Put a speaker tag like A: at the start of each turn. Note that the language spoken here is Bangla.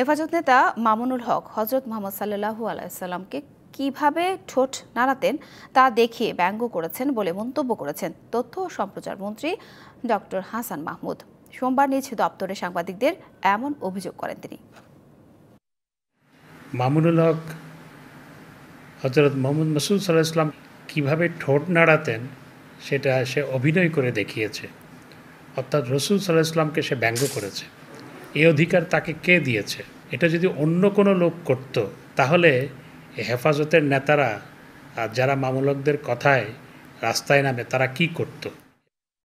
A: হেফাজত নেতা মামুনুল হক হজরত মোহাম্মদ সাল্লু আলাইসাল্লামকে কিভাবে ঠোঁট নাড়াতেন তা দেখিয়ে ব্যঙ্গ করেছেন বলে মন্তব্য করেছেন তথ্য ও সম্প্রচার মন্ত্রী ডক্টর হাসান মাহমুদ সোমবার নিজ দপ্তরে সাংবাদিকদের এমন
B: অভিযোগ করেন তিনি
C: মামুনুল হক হজরত মোহাম্মদ মাসুদ সাল্লাহ ইসলাম কীভাবে ঠোঁট নাড়াতেন সেটা সে অভিনয় করে দেখিয়েছে অর্থাৎ রসুল সাল্লাহ ইসলামকে সে ব্যঙ্গ করেছে এ অধিকার তাকে কে দিয়েছে এটা যদি অন্য কোনো লোক করত তাহলে হেফাজতের নেতারা যারা মামলকদের কথায় রাস্তায় নামে তারা কি করতো